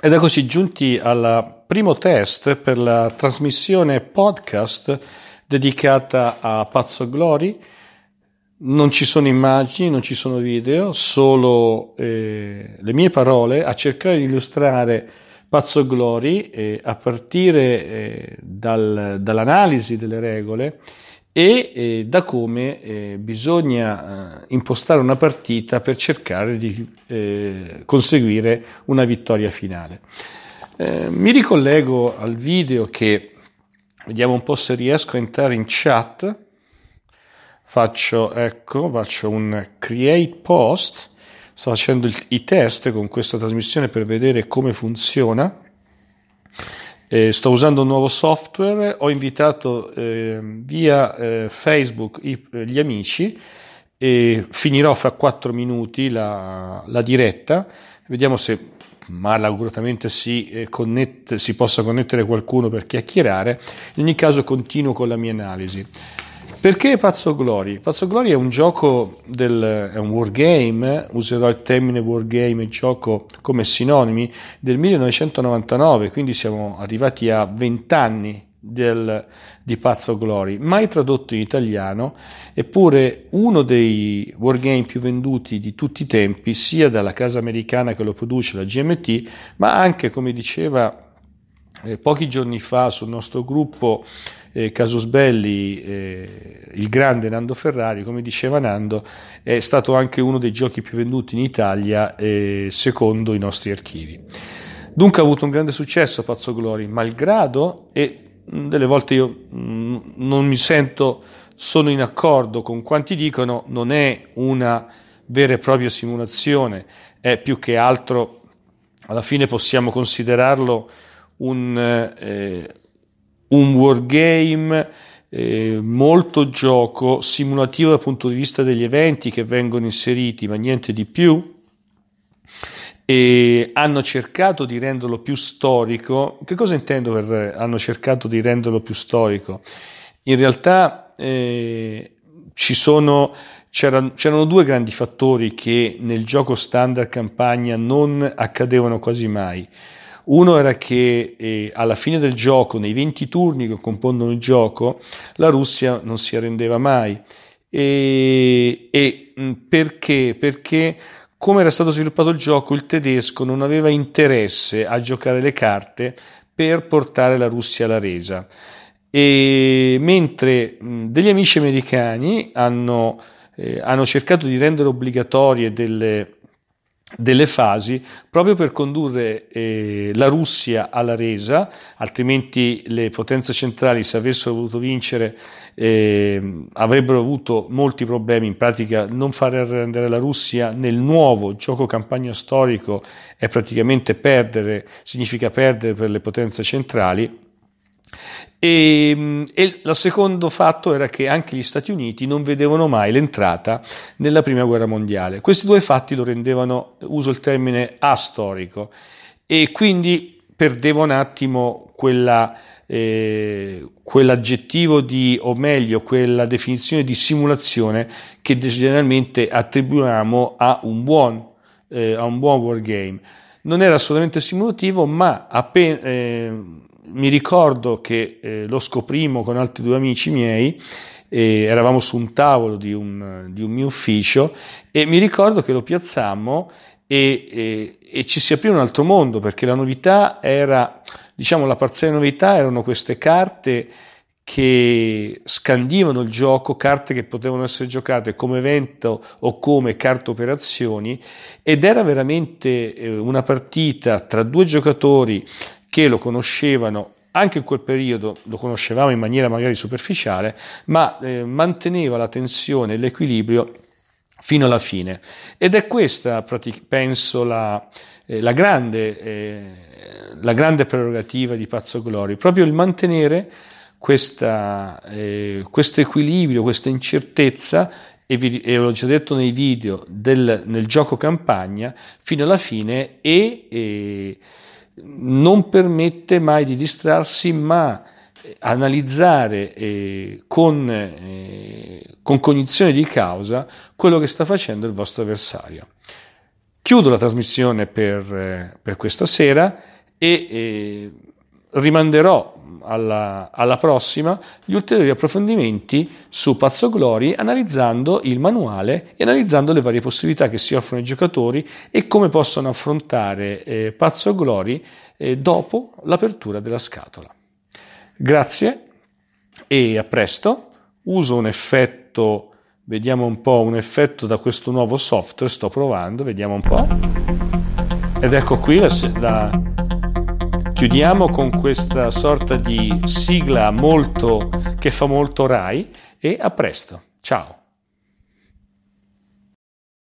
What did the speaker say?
Ed è così ecco, giunti al primo test per la trasmissione podcast dedicata a Pazzo Glory. Non ci sono immagini, non ci sono video, solo eh, le mie parole a cercare di illustrare Pazzo Glory eh, a partire eh, dal, dall'analisi delle regole e eh, da come eh, bisogna eh, impostare una partita per cercare di eh, conseguire una vittoria finale. Eh, mi ricollego al video che vediamo un po' se riesco a entrare in chat. Faccio, ecco, faccio un create post. Sto facendo il, i test con questa trasmissione per vedere come funziona. Eh, sto usando un nuovo software, ho invitato eh, via eh, Facebook i, eh, gli amici e finirò fra 4 minuti la, la diretta. Vediamo se malauguratamente si, eh, connette, si possa connettere qualcuno per chiacchierare. In ogni caso continuo con la mia analisi. Perché Pazzo Glory? Pazzo Glory è un gioco, del, è un wargame, userò il termine wargame e gioco come sinonimi, del 1999, quindi siamo arrivati a 20 anni del, di Pazzo Glory, mai tradotto in italiano, eppure uno dei wargame più venduti di tutti i tempi, sia dalla casa americana che lo produce, la GMT, ma anche, come diceva eh, pochi giorni fa sul nostro gruppo eh, Casusbelli, eh, il grande Nando Ferrari, come diceva Nando, è stato anche uno dei giochi più venduti in Italia eh, secondo i nostri archivi. Dunque ha avuto un grande successo Pazzo Glory, malgrado, e mm, delle volte io mh, mm, non mi sento, sono in accordo con quanti dicono, non è una vera e propria simulazione, è più che altro, alla fine possiamo considerarlo un, eh, un wargame eh, molto gioco simulativo dal punto di vista degli eventi che vengono inseriti, ma niente di più. E hanno cercato di renderlo più storico. Che cosa intendo per eh, hanno cercato di renderlo più storico? In realtà eh, ci sono, c'erano, c'erano due grandi fattori che nel gioco standard campagna non accadevano quasi mai. Uno era che eh, alla fine del gioco, nei 20 turni che compongono il gioco, la Russia non si arrendeva mai. E, e mm, perché? Perché come era stato sviluppato il gioco, il tedesco non aveva interesse a giocare le carte per portare la Russia alla resa. E, mentre mh, mm, degli amici americani hanno, eh, hanno cercato di rendere obbligatorie delle delle fasi proprio per condurre eh, la Russia alla resa, altrimenti le potenze centrali se avessero voluto vincere eh, avrebbero avuto molti problemi, in pratica non fare arrendere la Russia nel nuovo gioco campagna storico è praticamente perdere, significa perdere per le potenze centrali e, ehm, e il secondo fatto era che anche gli Stati Uniti non vedevano mai l'entrata nella prima guerra mondiale. Questi due fatti lo rendevano, uso il termine astorico, e quindi perdeva un attimo quella, eh, quell'aggettivo di, o meglio, quella definizione di simulazione che generalmente attribuiamo a un buon, eh, a un buon wargame. Non era assolutamente simulativo, ma appena. Eh, mi ricordo che eh, lo scoprimo con altri due amici miei, eravamo su un tavolo di un, di un, mio ufficio e mi ricordo che lo piazzammo e, e, e ci si aprì un altro mondo perché la novità era, diciamo, la parziale novità erano queste carte che scandivano il gioco, carte che potevano essere giocate come evento o come carta operazioni ed era veramente eh, una partita tra due giocatori che lo conoscevano anche in quel periodo lo conoscevamo in maniera magari superficiale, ma eh, manteneva la tensione e l'equilibrio fino alla fine. Ed è questa, penso, la, eh, la, grande, eh, la grande, prerogativa di Pazzo Glori, proprio il mantenere eh, questo equilibrio, questa incertezza e, vi, e l'ho già detto nei video del, nel gioco campagna fino alla fine e, e non permette mai di distrarsi, ma eh, analizzare eh, con, eh, con cognizione di causa quello che sta facendo il vostro avversario. Chiudo la trasmissione per, eh, per questa sera e eh, rimanderò alla, alla prossima gli ulteriori approfondimenti su Pazzo Glory analizzando il manuale e analizzando le varie possibilità che si offrono ai giocatori e come possono affrontare eh, Pazzo Glory eh, dopo l'apertura della scatola. Grazie e a presto. Uso un effetto, vediamo un po' un effetto da questo nuovo software, sto provando, vediamo un po'. Ed ecco qui la, la Chiudiamo con questa sorta di sigla molto, che fa molto Rai e a presto. Ciao.